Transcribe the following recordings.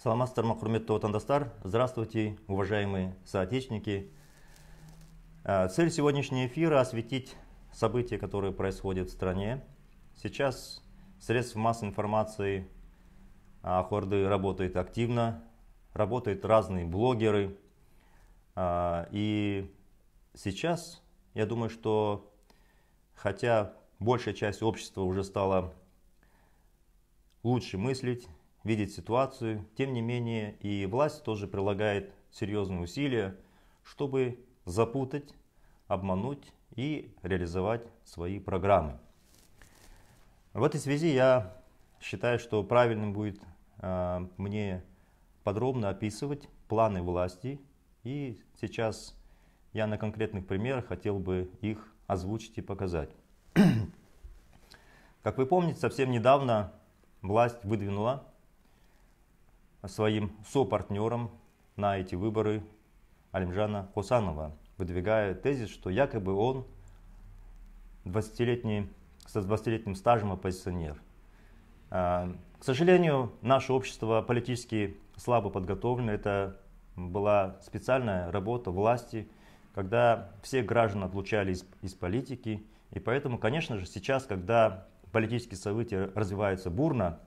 саламатсыздар махрумет құрметті отандастар здравствуйте уважаемые соотечественники э, цель сегодняшнего эфира осветить события которые происходят в стране сейчас средств массовой информации а, Хорды работает активно работают разные блогеры а, и сейчас я думаю что хотя большая часть общества уже стала лучше мыслить видеть ситуацию. Тем не менее, и власть тоже прилагает серьезные усилия, чтобы запутать, обмануть и реализовать свои программы. В этой связи я считаю, что правильным будет э, мне подробно описывать планы власти. И сейчас я на конкретных примерах хотел бы их озвучить и показать. Как вы помните, совсем недавно власть выдвинула своим сопартнером на эти выборы Алимжана Хусанова, выдвигая тезис, что якобы он 20 со 20-летним стажем оппозиционер. А, к сожалению, наше общество политически слабо подготовлено. Это была специальная работа власти, когда все граждане отлучались из, из политики. И поэтому, конечно же, сейчас, когда политические события развиваются бурно,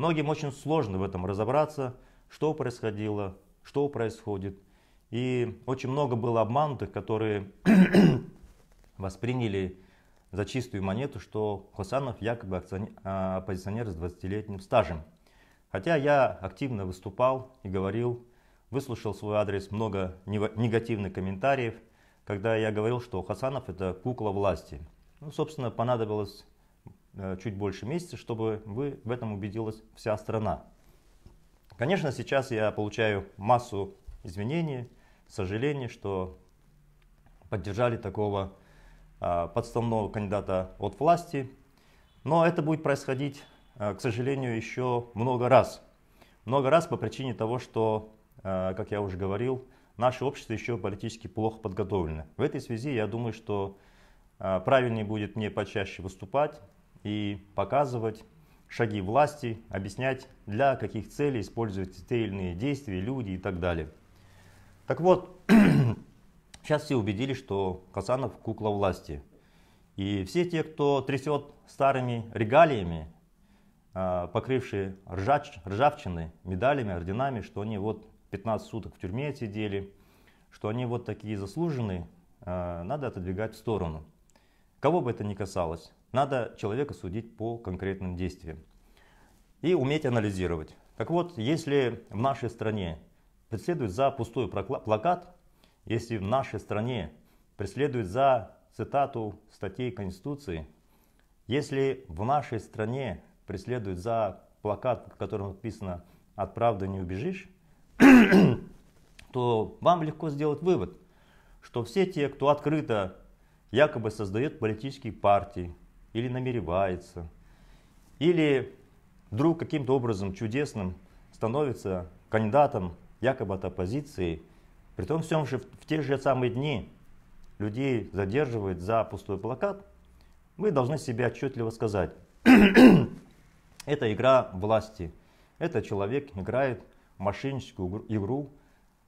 Многим очень сложно в этом разобраться, что происходило, что происходит. И очень много было обманутых, которые восприняли за чистую монету, что Хусанов якобы а, оппозиционер с 20-летним стажем. Хотя я активно выступал и говорил, выслушал свой адрес много негативных комментариев, когда я говорил, что Хасанов это кукла власти. Ну, собственно, понадобилось Э, чуть больше месяца, чтобы вы в этом убедилась вся страна. Конечно, сейчас я получаю массу извинений, сожалений, что поддержали такого э, подставного кандидата от власти. Но это будет происходить, э, к сожалению, еще много раз. Много раз по причине того, что, как я уже говорил, наше общество еще политически плохо подготовлено. В этой связи я думаю, что правильнее будет мне почаще выступать, и показывать шаги власти, объяснять, для каких целей используются те или иные действия, люди и так далее. Так вот, сейчас все убедились, что Касанов кукла власти. И все те, кто трясет старыми регалиями, а, покрывшие ржач, ржавчины, медалями, орденами, что они вот 15 суток в тюрьме сидели, что они вот такие заслуженные, а, надо отодвигать в сторону. Кого бы это ни касалось, надо человека судить по конкретным действиям и уметь анализировать. Так вот, если в нашей стране преследуют за пустой плакат, если в нашей стране преследуют за цитату статей Конституции, если в нашей стране преследуют за плакат, в котором написано «От правды не убежишь», то вам легко сделать вывод, что все те, кто открыто якобы создает политические партии, или намеревается, или вдруг каким-то образом чудесным становится кандидатом якобы от оппозиции, при том всем же в те же самые дни людей задерживают за пустой плакат, мы должны себе отчетливо сказать, это игра власти, это человек играет мошенническую игру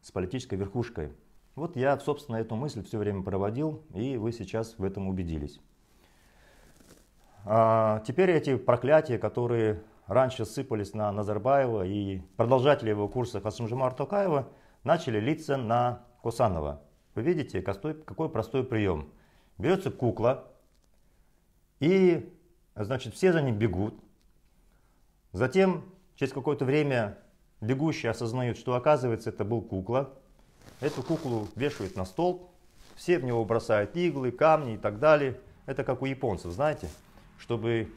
с политической верхушкой. Вот я, собственно, эту мысль все время проводил, и вы сейчас в этом убедились. А, теперь эти проклятия, которые раньше сыпались на Назарбаева и продолжатели его курса Хасмжимар Токаева, начали литься на Косанова. Вы видите, какой простой прием. Берется кукла, и значит, все за ним бегут. Затем через какое-то время бегущие осознают, что оказывается это был кукла. Эту куклу вешают на стол, все в него бросают иглы, камни и так далее. Это как у японцев, знаете? чтобы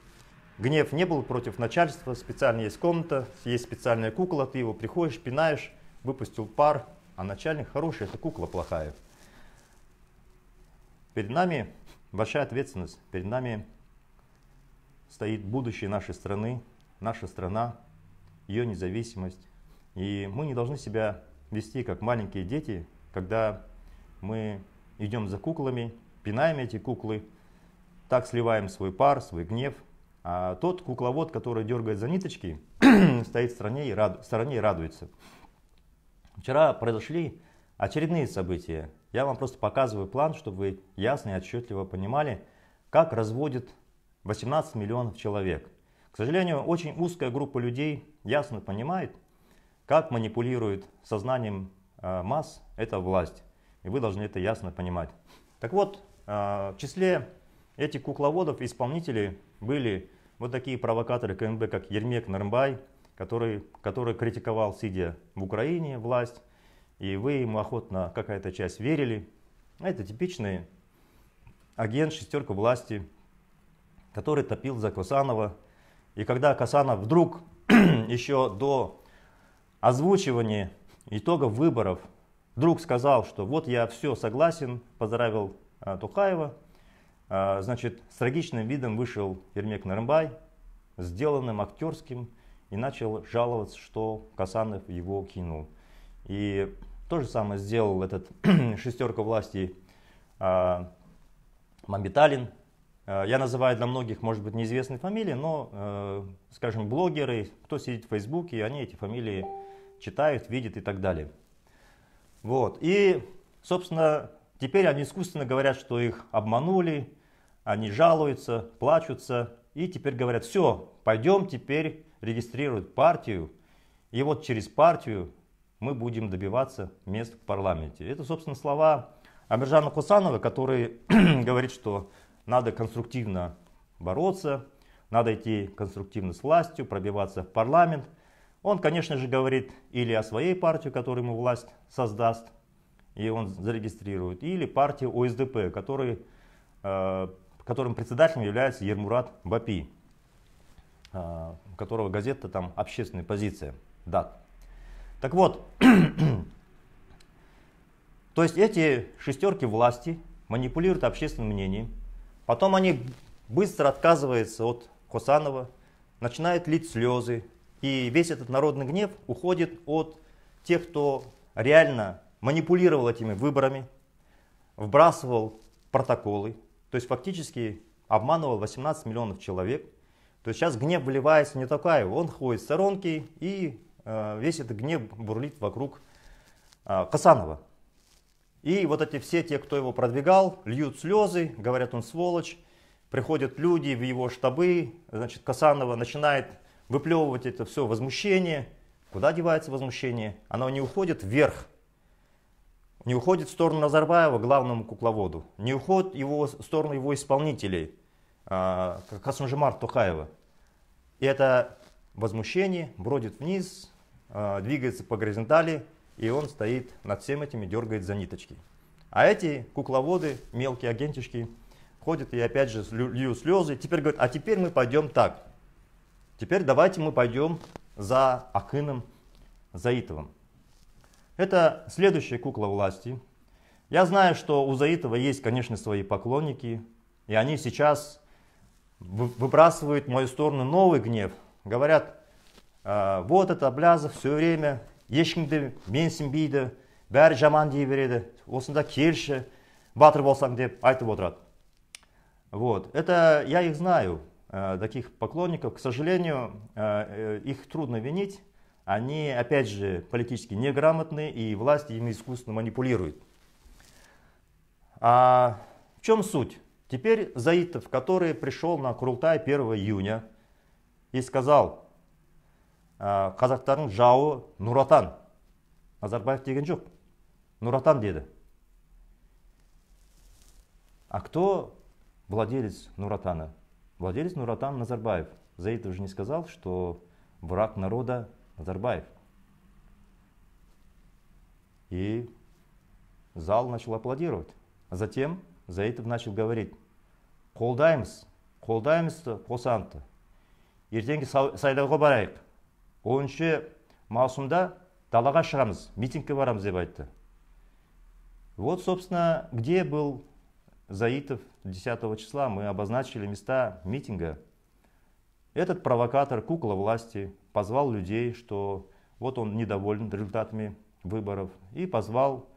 гнев не был против начальства. Специально есть комната, есть специальная кукла, ты его приходишь, пинаешь, выпустил пар, а начальник хороший, это кукла плохая. Перед нами большая ответственность, перед нами стоит будущее нашей страны, наша страна, ее независимость. И мы не должны себя вести как маленькие дети, когда мы идем за куклами, пинаем эти куклы, так сливаем свой пар, свой гнев. А тот кукловод, который дергает за ниточки, стоит в стороне и, раду, в стороне и радуется. Вчера произошли очередные события. Я вам просто показываю план, чтобы вы ясно и отчетливо понимали, как разводит 18 миллионов человек. К сожалению, очень узкая группа людей ясно понимает, как манипулирует сознанием э, масс эта власть. И вы должны это ясно понимать. Так вот, э, в числе эти кукловодов, исполнители были вот такие провокаторы КНБ, как Ермек Нарымбай, который, который критиковал, сидя в Украине, власть, и вы ему охотно какая-то часть верили. Это типичный агент шестерка власти, который топил за Касанова. И когда Касанов вдруг еще до озвучивания итогов выборов вдруг сказал, что вот я все согласен, поздравил а, Тухаева, а, значит, с трагичным видом вышел Ермек Нарымбай, сделанным актерским, и начал жаловаться, что Касанов его кинул. И то же самое сделал этот шестерка власти а, Мамбеталин. А, я называю для многих, может быть, неизвестные фамилии, но, скажем, блогеры, кто сидит в Фейсбуке, они эти фамилии читают, видят и так далее. Вот. И, собственно, Теперь они искусственно говорят, что их обманули, они жалуются, плачутся, и теперь говорят, все, пойдем теперь регистрировать партию, и вот через партию мы будем добиваться мест в парламенте. Это, собственно, слова Амиржана Хусанова, который говорит, что надо конструктивно бороться, надо идти конструктивно с властью, пробиваться в парламент. Он, конечно же, говорит или о своей партии, которую ему власть создаст, и он зарегистрирует. Или партия ОСДП, который, э, которым председателем является Ермурат Бапи, э, у которого газета там «Общественная позиция», дат. Так вот, то есть эти шестерки власти манипулируют общественным мнением, потом они быстро отказываются от Хосанова, начинают лить слезы, и весь этот народный гнев уходит от тех, кто реально манипулировал этими выборами, вбрасывал протоколы, то есть фактически обманывал 18 миллионов человек. То есть сейчас гнев выливается не такая, он ходит в сторонки и э, весь этот гнев бурлит вокруг э, Касанова. И вот эти все те, кто его продвигал, льют слезы, говорят, он сволочь. Приходят люди в его штабы, значит, Касанова начинает выплевывать это все возмущение. Куда девается возмущение? Оно не уходит вверх, не уходит в сторону Назарбаева, главному кукловоду, не уходит его, в сторону его исполнителей, а, Касунжимар Тухаева. И это возмущение бродит вниз, а, двигается по горизонтали, и он стоит над всем этим и дергает за ниточки. А эти кукловоды, мелкие агентишки, ходят и опять же льют слезы. Теперь говорят, а теперь мы пойдем так. Теперь давайте мы пойдем за Акыном Заитовым. Это следующая кукла власти. Я знаю, что у Заитова есть, конечно, свои поклонники, и они сейчас выбрасывают в мою сторону новый гнев. Говорят, «А, вот это Аблязов все время ешкімді менсінбейді бәрі жаман дей береді осында келші батыр болсаң деп айтып отырады вот это я их знаю э, таких поклонников к сожалению э, э, их трудно винить они, опять же, политически неграмотны, и власть ими искусственно манипулирует. А в чем суть? Теперь Заитов, который пришел на Курултай 1 июня и сказал «А, казактардың жауы Нуратан. Назарбаев деген жоқ. Нуратан деді. А кто владелец Нуратана? Владелец Нуратан Назарбаев. Заитов же не сказал, что враг народа Назарбаев. И зал начал аплодировать. А затем Заитов начал говорить, қолдаймыз, қолдаймызды қосанты. Ертеңгі сайлауға барайық. 10 маусымда далаға шығамыз, митингке барамыз деп айтты. Вот, собственно, где был Заитов 10 числа, мы обозначили места митинга. Этот провокатор, кукла власти, позвал людей, что вот он недоволен результатами выборов, и позвал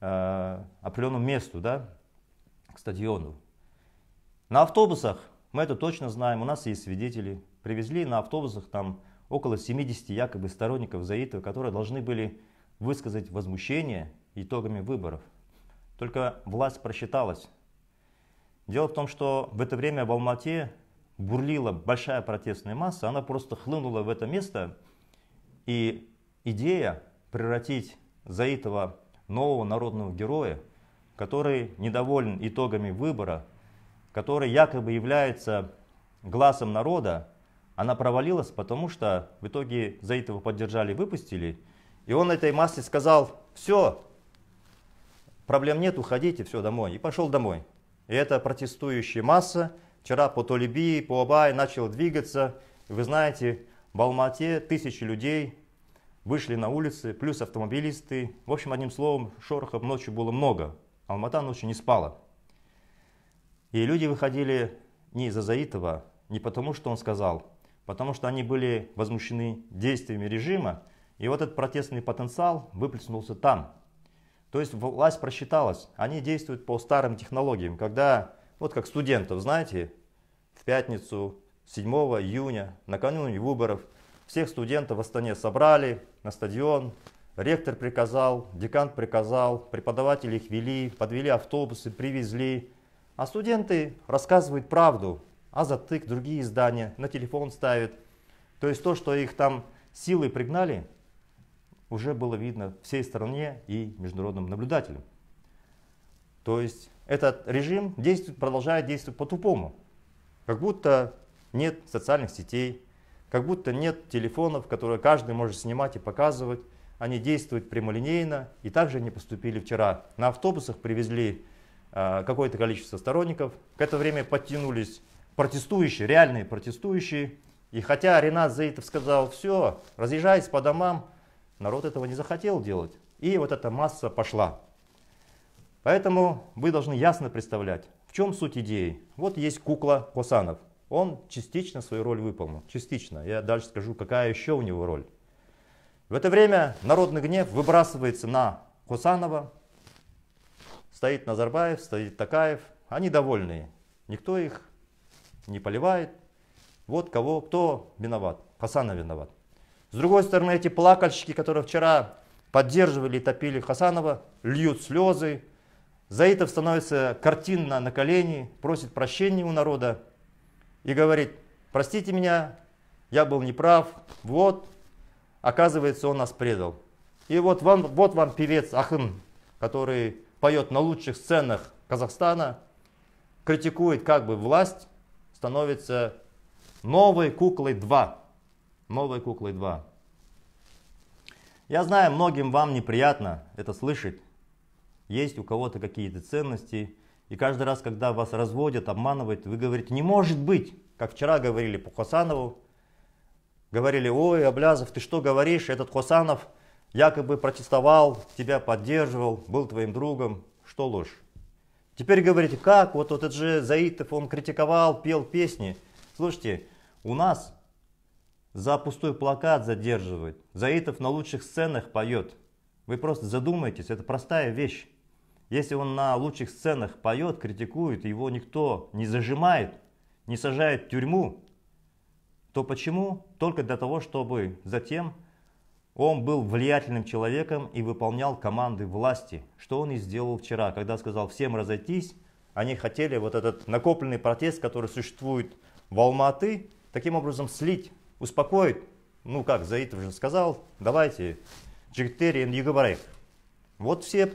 э, определенному месту, да, к стадиону. На автобусах, мы это точно знаем, у нас есть свидетели, привезли на автобусах там около 70 якобы сторонников Заитова, которые должны были высказать возмущение итогами выборов. Только власть просчиталась. Дело в том, что в это время в Алмате бурлила большая протестная масса, она просто хлынула в это место, и идея превратить Заитова нового народного героя, который недоволен итогами выбора, который якобы является глазом народа, она провалилась, потому что в итоге Заитова поддержали, выпустили, и он этой массе сказал, все, проблем нет, уходите, все, домой, и пошел домой. И эта протестующая масса Вчера по Толеби, по Абай начал двигаться. Вы знаете, в Алмате тысячи людей вышли на улицы, плюс автомобилисты. В общем, одним словом, шорохов ночью было много. Алмата ночью не спала. И люди выходили не из-за Заитова, не потому, что он сказал, потому что они были возмущены действиями режима, и вот этот протестный потенциал выплеснулся там. То есть власть просчиталась, они действуют по старым технологиям, когда вот как студентов, знаете, в пятницу 7 июня, накануне выборов, всех студентов в Астане собрали на стадион, ректор приказал, декан приказал, преподаватели их вели, подвели автобусы, привезли. А студенты рассказывают правду, а затык другие издания на телефон ставят. То есть то, что их там силы пригнали, уже было видно всей стране и международным наблюдателям. То есть этот режим действует, продолжает действовать по-тупому. Как будто нет социальных сетей, как будто нет телефонов, которые каждый может снимать и показывать. Они действуют прямолинейно, и также они поступили вчера. На автобусах привезли э, какое-то количество сторонников. К это время подтянулись протестующие, реальные протестующие. И хотя Ренат Заитов сказал, все, разъезжаясь по домам, народ этого не захотел делать. И вот эта масса пошла. Поэтому вы должны ясно представлять, в чем суть идеи. Вот есть кукла Косанов. Он частично свою роль выполнил. Частично. Я дальше скажу, какая еще у него роль. В это время народный гнев выбрасывается на Косанова. Стоит Назарбаев, стоит Такаев. Они довольные. Никто их не поливает. Вот кого, кто виноват. Хасанов виноват. С другой стороны, эти плакальщики, которые вчера поддерживали и топили Хасанова, льют слезы, Заитов становится картинно на колени, просит прощения у народа и говорит, простите меня, я был неправ, вот, оказывается, он нас предал. И вот вам, вот вам певец Ахын, который поет на лучших сценах Казахстана, критикует как бы власть, становится новой куклой 2. Новой куклой 2. Я знаю, многим вам неприятно это слышать, есть у кого-то какие-то ценности. И каждый раз, когда вас разводят, обманывают, вы говорите, не может быть, как вчера говорили по Хосанову, говорили, ой, Аблязов, ты что говоришь, этот Хосанов якобы протестовал, тебя поддерживал, был твоим другом, что ложь. Теперь говорите, как, вот, вот этот же Заитов, он критиковал, пел песни. Слушайте, у нас за пустой плакат задерживают, Заитов на лучших сценах поет. Вы просто задумайтесь, это простая вещь. Если он на лучших сценах поет, критикует, его никто не зажимает, не сажает в тюрьму, то почему? Только для того, чтобы затем он был влиятельным человеком и выполнял команды власти, что он и сделал вчера, когда сказал всем разойтись, они хотели вот этот накопленный протест, который существует в Алматы, таким образом слить, успокоить. Ну как, Заитов уже сказал, давайте, Джигтери и Вот все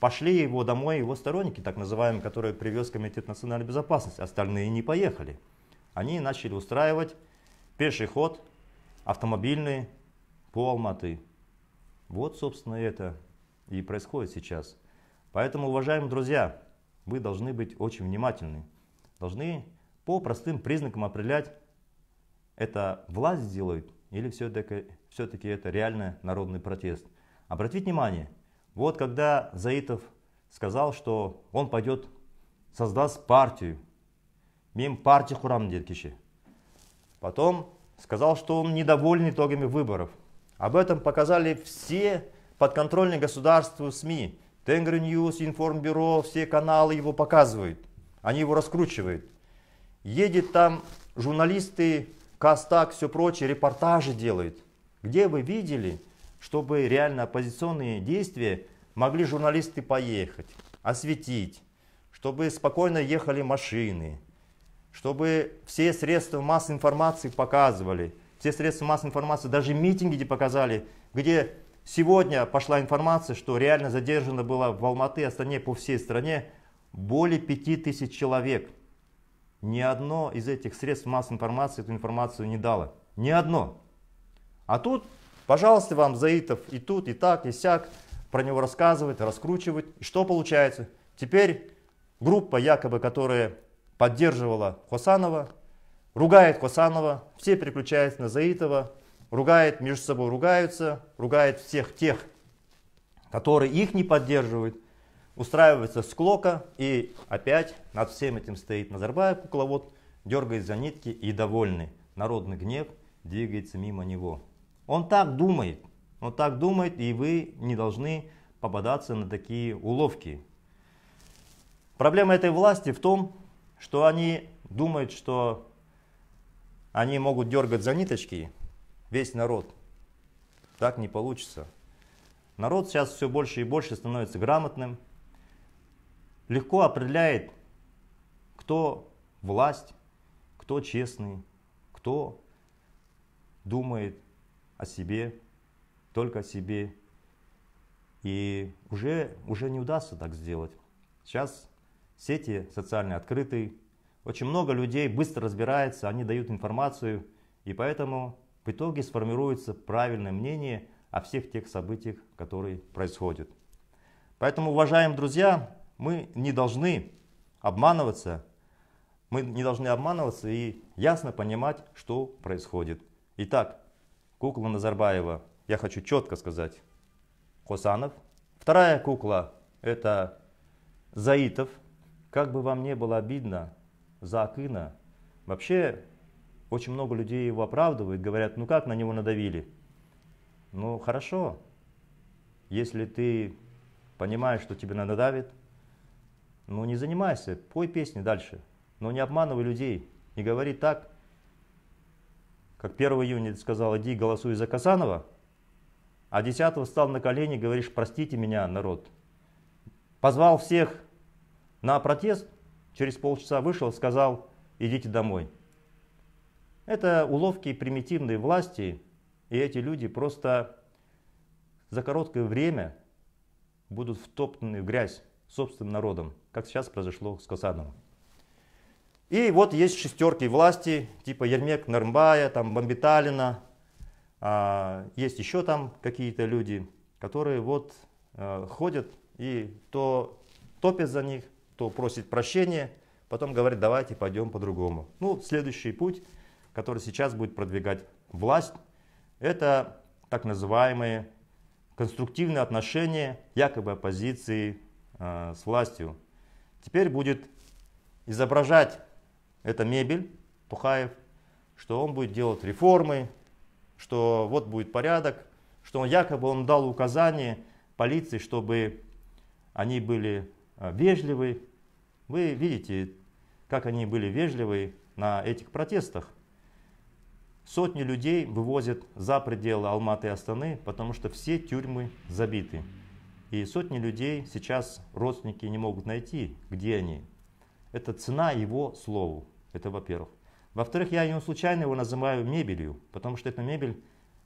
Пошли его домой его сторонники, так называемые, которые привез Комитет национальной безопасности. Остальные не поехали. Они начали устраивать пеший ход автомобильный по Алматы. Вот, собственно, это и происходит сейчас. Поэтому, уважаемые друзья, вы должны быть очень внимательны. Должны по простым признакам определять, это власть делает или все-таки все это реально народный протест. Обратите внимание, вот когда Заитов сказал, что он пойдет, создаст партию, мим партия Хурам Дедкичи. Потом сказал, что он недоволен итогами выборов. Об этом показали все подконтрольные государству СМИ. Тенгри Ньюс, Информбюро, все каналы его показывают. Они его раскручивают. Едет там журналисты, Кастак, все прочее, репортажи делают. Где вы видели чтобы реально оппозиционные действия могли журналисты поехать, осветить, чтобы спокойно ехали машины, чтобы все средства массовой информации показывали, все средства массовой информации, даже митинги где показали, где сегодня пошла информация, что реально задержано было в Алматы, Астане, по всей стране более 5000 человек. Ни одно из этих средств массовой информации эту информацию не дало. Ни одно. А тут Пожалуйста, вам Заитов и тут, и так, и сяк, про него рассказывает, раскручивает. И что получается? Теперь группа, якобы, которая поддерживала Хосанова, ругает Хосанова, все переключаются на Заитова, ругает, между собой ругаются, ругает всех тех, которые их не поддерживают, устраивается склока, и опять над всем этим стоит Назарбаев, кукловод, дергает за нитки и довольный. Народный гнев двигается мимо него. Он так думает, он так думает, и вы не должны попадаться на такие уловки. Проблема этой власти в том, что они думают, что они могут дергать за ниточки весь народ. Так не получится. Народ сейчас все больше и больше становится грамотным, легко определяет, кто власть, кто честный, кто думает о себе, только о себе. И уже, уже не удастся так сделать. Сейчас сети социальные открыты, очень много людей быстро разбирается, они дают информацию, и поэтому в итоге сформируется правильное мнение о всех тех событиях, которые происходят. Поэтому, уважаемые друзья, мы не должны обманываться, мы не должны обманываться и ясно понимать, что происходит. Итак, кукла Назарбаева. Я хочу четко сказать, Хосанов. Вторая кукла – это Заитов. Как бы вам не было обидно за Акына, вообще очень много людей его оправдывают, говорят, ну как на него надавили. Ну хорошо, если ты понимаешь, что тебе надавит, ну не занимайся, пой песни дальше, но не обманывай людей, не говори так, как 1 июня ты сказал, иди голосуй за Касанова, а 10 встал на колени, говоришь, простите меня, народ. Позвал всех на протест, через полчаса вышел, сказал, идите домой. Это уловки примитивной власти, и эти люди просто за короткое время будут втоптаны в грязь собственным народом, как сейчас произошло с Касановым. И вот есть шестерки власти, типа Ермек Нармбая, там Бомбиталина, а, есть еще там какие-то люди, которые вот а, ходят и то топят за них, то просят прощения, потом говорят давайте пойдем по-другому. Ну, следующий путь, который сейчас будет продвигать власть, это так называемые конструктивные отношения якобы оппозиции а, с властью. Теперь будет изображать это мебель, Тухаев, что он будет делать реформы, что вот будет порядок, что он якобы он дал указание полиции, чтобы они были э, вежливы. Вы видите, как они были вежливы на этих протестах. Сотни людей вывозят за пределы Алматы и Астаны, потому что все тюрьмы забиты. И сотни людей сейчас родственники не могут найти, где они, это цена его слову. Это во-первых. Во-вторых, я не случайно его называю мебелью, потому что эта мебель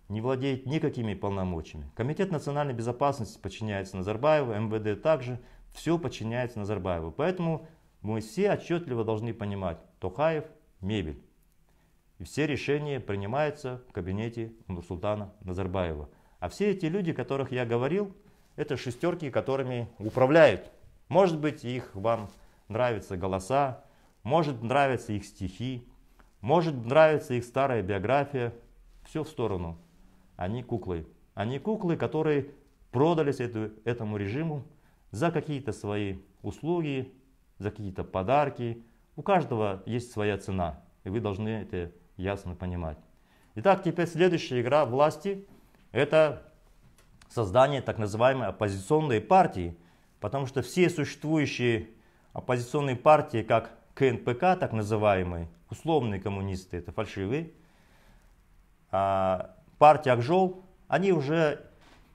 не владеет никакими полномочиями. Комитет национальной безопасности подчиняется Назарбаеву, МВД также, все подчиняется Назарбаеву. Поэтому мы все отчетливо должны понимать, Тохаев – мебель. И все решения принимаются в кабинете султана Назарбаева. А все эти люди, которых я говорил, это шестерки, которыми управляют. Может быть, их вам нравятся голоса, может нравятся их стихи, может нравится их старая биография. Все в сторону. Они куклы. Они куклы, которые продались эту, этому режиму за какие-то свои услуги, за какие-то подарки. У каждого есть своя цена, и вы должны это ясно понимать. Итак, теперь следующая игра власти – это создание так называемой оппозиционной партии, потому что все существующие оппозиционные партии, как КНПК, так называемые, условные коммунисты, это фальшивые, а партия Акжол, они уже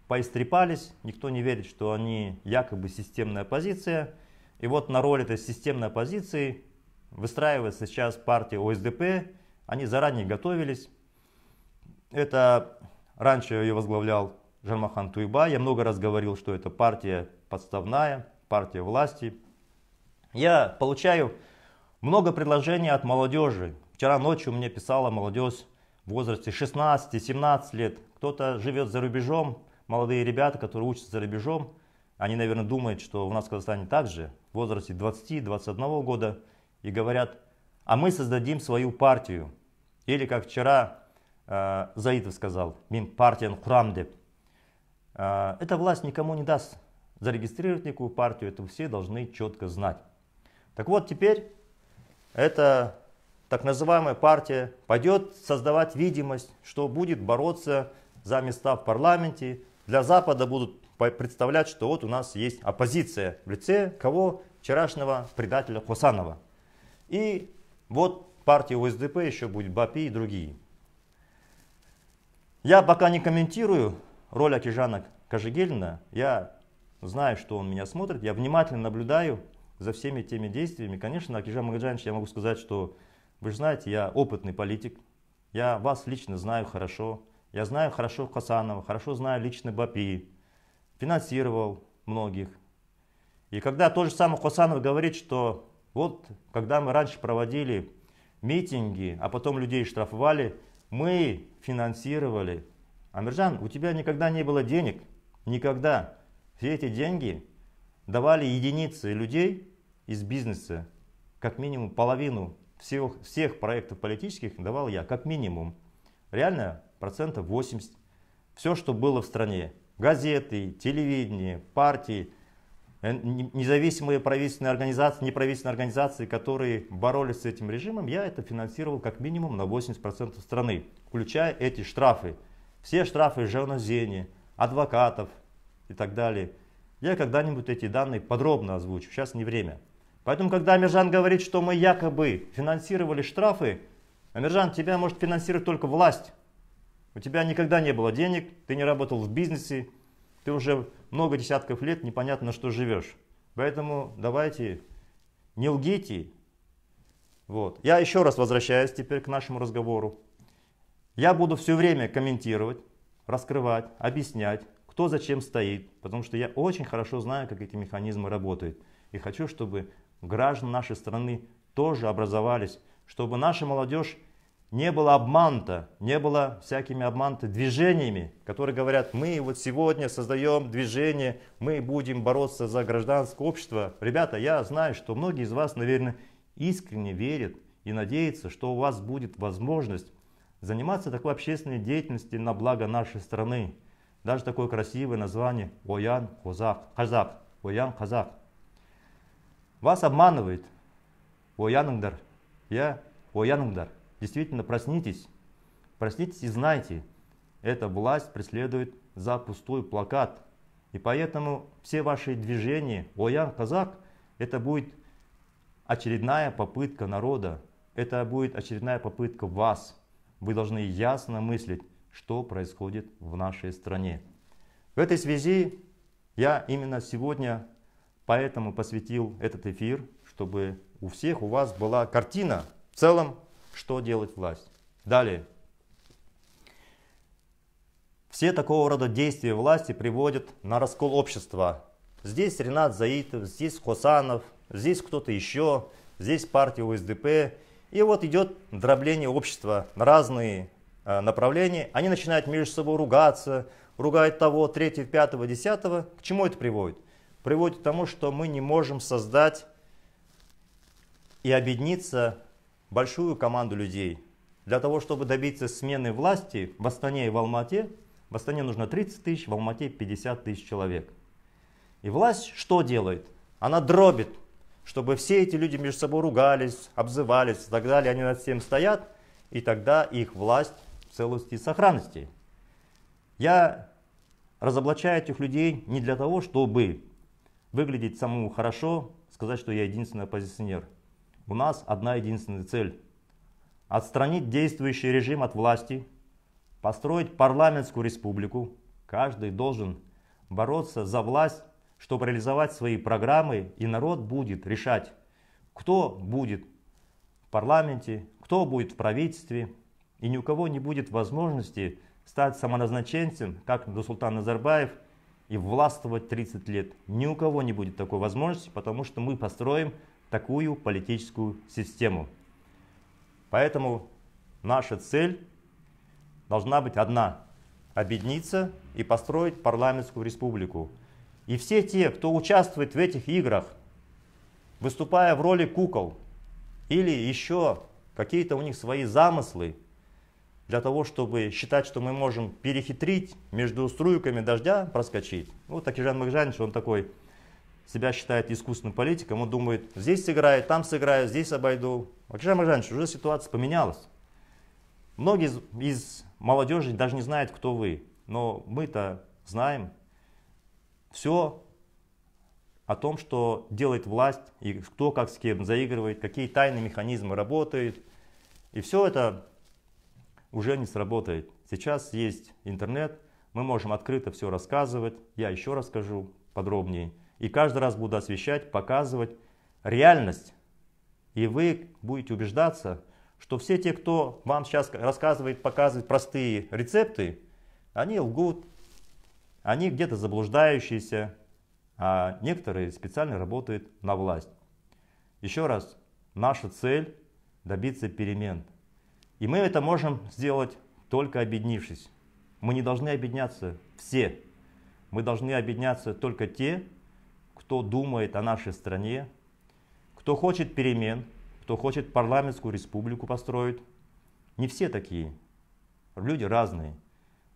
поистрепались, никто не верит, что они якобы системная оппозиция. И вот на роль этой системной оппозиции выстраивается сейчас партия ОСДП, они заранее готовились. Это раньше ее возглавлял Жанмахан Туйба, я много раз говорил, что это партия подставная, партия власти, я получаю много предложений от молодежи. Вчера ночью мне писала молодежь в возрасте 16-17 лет. Кто-то живет за рубежом, молодые ребята, которые учатся за рубежом, они, наверное, думают, что у нас в Казахстане также в возрасте 20-21 года, и говорят, а мы создадим свою партию. Или как вчера э, Заитов сказал, мин партиян хурамдеп. Э, эта власть никому не даст зарегистрировать никакую партию, это все должны четко знать. Так вот теперь эта так называемая партия пойдет создавать видимость, что будет бороться за места в парламенте. Для Запада будут представлять, что вот у нас есть оппозиция в лице кого? Вчерашнего предателя Хусанова. И вот партия УСДП еще будет, БАПИ и другие. Я пока не комментирую роль Акижана Кожегельна. Я знаю, что он меня смотрит. Я внимательно наблюдаю за всеми теми действиями. Конечно, Акижа Магаджанович, я могу сказать, что вы же знаете, я опытный политик, я вас лично знаю хорошо, я знаю хорошо Хасанова, хорошо знаю лично Бапи, финансировал многих. И когда тот же самый Хасанов говорит, что вот когда мы раньше проводили митинги, а потом людей штрафовали, мы финансировали. Амиржан, у тебя никогда не было денег, никогда. Все эти деньги давали единицы людей, из бизнеса, как минимум половину всех, всех проектов политических давал я, как минимум. Реально процентов 80. Все, что было в стране. Газеты, телевидение, партии, э, независимые правительственные организации, неправительственные организации, которые боролись с этим режимом, я это финансировал как минимум на 80% страны, включая эти штрафы. Все штрафы жернозени, адвокатов и так далее. Я когда-нибудь эти данные подробно озвучу, сейчас не время. Поэтому, когда Амиржан говорит, что мы якобы финансировали штрафы, Амиржан, тебя может финансировать только власть. У тебя никогда не было денег, ты не работал в бизнесе, ты уже много десятков лет непонятно на что живешь. Поэтому давайте не лгите. Вот. Я еще раз возвращаюсь теперь к нашему разговору. Я буду все время комментировать, раскрывать, объяснять, кто зачем стоит, потому что я очень хорошо знаю, как эти механизмы работают. И хочу, чтобы граждан нашей страны тоже образовались, чтобы наша молодежь не была обманта, не была всякими обманты движениями, которые говорят, мы вот сегодня создаем движение, мы будем бороться за гражданское общество. Ребята, я знаю, что многие из вас, наверное, искренне верят и надеются, что у вас будет возможность заниматься такой общественной деятельностью на благо нашей страны. Даже такое красивое название «Оян Казак». Казак. «Оян Казак». Вас обманывает. Ояныңдар. Я ояныңдар. Действительно, проснитесь. Проснитесь и знайте, эта власть преследует за пустой плакат. И поэтому все ваши движения «Оян казак» — это будет очередная попытка народа, это будет очередная попытка вас. Вы должны ясно мыслить, что происходит в нашей стране. В этой связи я именно сегодня Поэтому посвятил этот эфир, чтобы у всех у вас была картина в целом, что делать власть. Далее. Все такого рода действия власти приводят на раскол общества. Здесь Ренат Заитов, здесь Хосанов, здесь кто-то еще, здесь партия УСДП. И вот идет дробление общества на разные э, направления. Они начинают между собой ругаться, ругают того, третьего, пятого, десятого. К чему это приводит? приводит к тому, что мы не можем создать и объединиться большую команду людей. Для того, чтобы добиться смены власти в Астане и в Алмате, в Астане нужно 30 тысяч, в Алмате 50 тысяч человек. И власть что делает? Она дробит, чтобы все эти люди между собой ругались, обзывались и так далее. Они над всем стоят, и тогда их власть в целости и сохранности. Я разоблачаю этих людей не для того, чтобы Выглядеть самому хорошо, сказать, что я единственный оппозиционер. У нас одна единственная цель. Отстранить действующий режим от власти, построить парламентскую республику. Каждый должен бороться за власть, чтобы реализовать свои программы, и народ будет решать, кто будет в парламенте, кто будет в правительстве, и ни у кого не будет возможности стать самоназначенцем, как Нурсултан Назарбаев – и властвовать 30 лет. Ни у кого не будет такой возможности, потому что мы построим такую политическую систему. Поэтому наша цель должна быть одна – объединиться и построить парламентскую республику. И все те, кто участвует в этих играх, выступая в роли кукол или еще какие-то у них свои замыслы, для того, чтобы считать, что мы можем перехитрить, между струйками дождя проскочить. Вот Акижан Магжанович, он такой себя считает искусственным политиком, он думает, здесь сыграю, там сыграю, здесь обойду. Акижан Магжанович, уже ситуация поменялась. Многие из, из молодежи даже не знают, кто вы, но мы-то знаем все о том, что делает власть, и кто как с кем заигрывает, какие тайные механизмы работают. И все это уже не сработает. Сейчас есть интернет, мы можем открыто все рассказывать, я еще расскажу подробнее. И каждый раз буду освещать, показывать реальность. И вы будете убеждаться, что все те, кто вам сейчас рассказывает, показывает простые рецепты, они лгут, они где-то заблуждающиеся, а некоторые специально работают на власть. Еще раз, наша цель добиться перемен – и мы это можем сделать только объединившись. Мы не должны объединяться все. Мы должны объединяться только те, кто думает о нашей стране, кто хочет перемен, кто хочет парламентскую республику построить. Не все такие. Люди разные.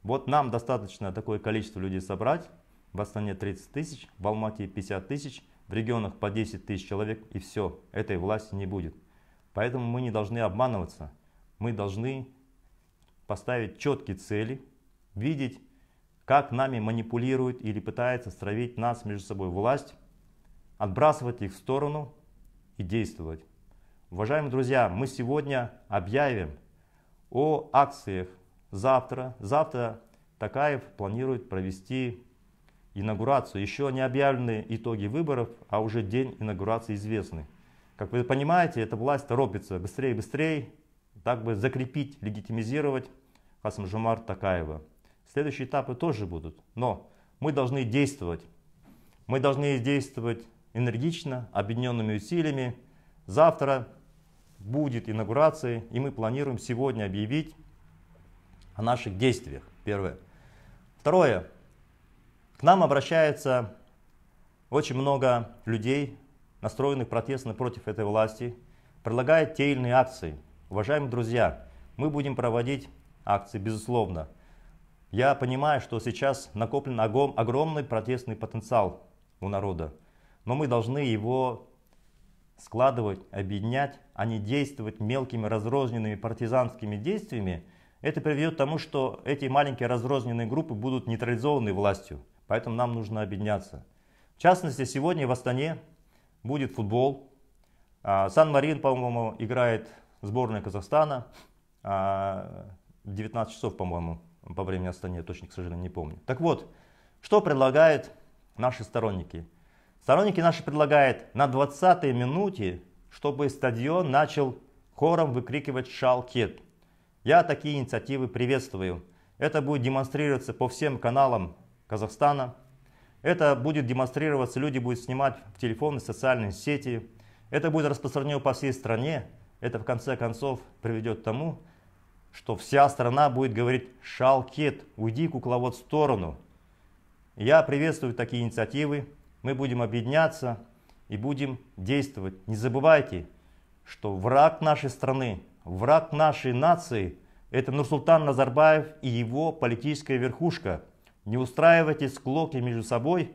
Вот нам достаточно такое количество людей собрать. В Астане 30 тысяч, в Алмате 50 тысяч, в регионах по 10 тысяч человек и все. Этой власти не будет. Поэтому мы не должны обманываться – мы должны поставить четкие цели, видеть, как нами манипулируют или пытается стравить нас между собой власть, отбрасывать их в сторону и действовать. Уважаемые друзья, мы сегодня объявим о акциях завтра. Завтра Такаев планирует провести инаугурацию. Еще не объявлены итоги выборов, а уже день инаугурации известны. Как вы понимаете, эта власть торопится быстрее, быстрее, так бы закрепить, легитимизировать Касымжумар Такаева. Следующие этапы тоже будут, но мы должны действовать. Мы должны действовать энергично, объединенными усилиями. Завтра будет инаугурация, и мы планируем сегодня объявить о наших действиях. Первое. Второе. К нам обращается очень много людей, настроенных протестно против этой власти, предлагает те или иные акции – Уважаемые друзья, мы будем проводить акции, безусловно. Я понимаю, что сейчас накоплен огромный протестный потенциал у народа, но мы должны его складывать, объединять, а не действовать мелкими разрозненными партизанскими действиями. Это приведет к тому, что эти маленькие разрозненные группы будут нейтрализованы властью, поэтому нам нужно объединяться. В частности, сегодня в Астане будет футбол. А, Сан-Марин, по-моему, играет сборная Казахстана. А, в 19 часов, по-моему, по времени Астане, я точно, к сожалению, не помню. Так вот, что предлагают наши сторонники? Сторонники наши предлагают на 20-й минуте, чтобы стадион начал хором выкрикивать «Шалкет». Я такие инициативы приветствую. Это будет демонстрироваться по всем каналам Казахстана. Это будет демонстрироваться, люди будут снимать в телефоны, социальные сети. Это будет распространено по всей стране это в конце концов приведет к тому, что вся страна будет говорить «Шалкет, уйди, кукловод, в сторону». Я приветствую такие инициативы, мы будем объединяться и будем действовать. Не забывайте, что враг нашей страны, враг нашей нации – это Нурсултан Назарбаев и его политическая верхушка. Не устраивайте склоки между собой,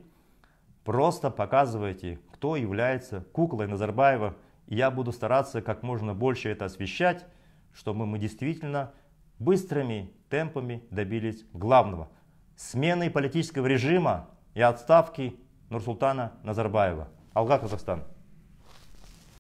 просто показывайте, кто является куклой Назарбаева – я буду стараться как можно больше это освещать, чтобы мы действительно быстрыми темпами добились главного – смены политического режима и отставки Нурсултана Назарбаева. Алга, Казахстан.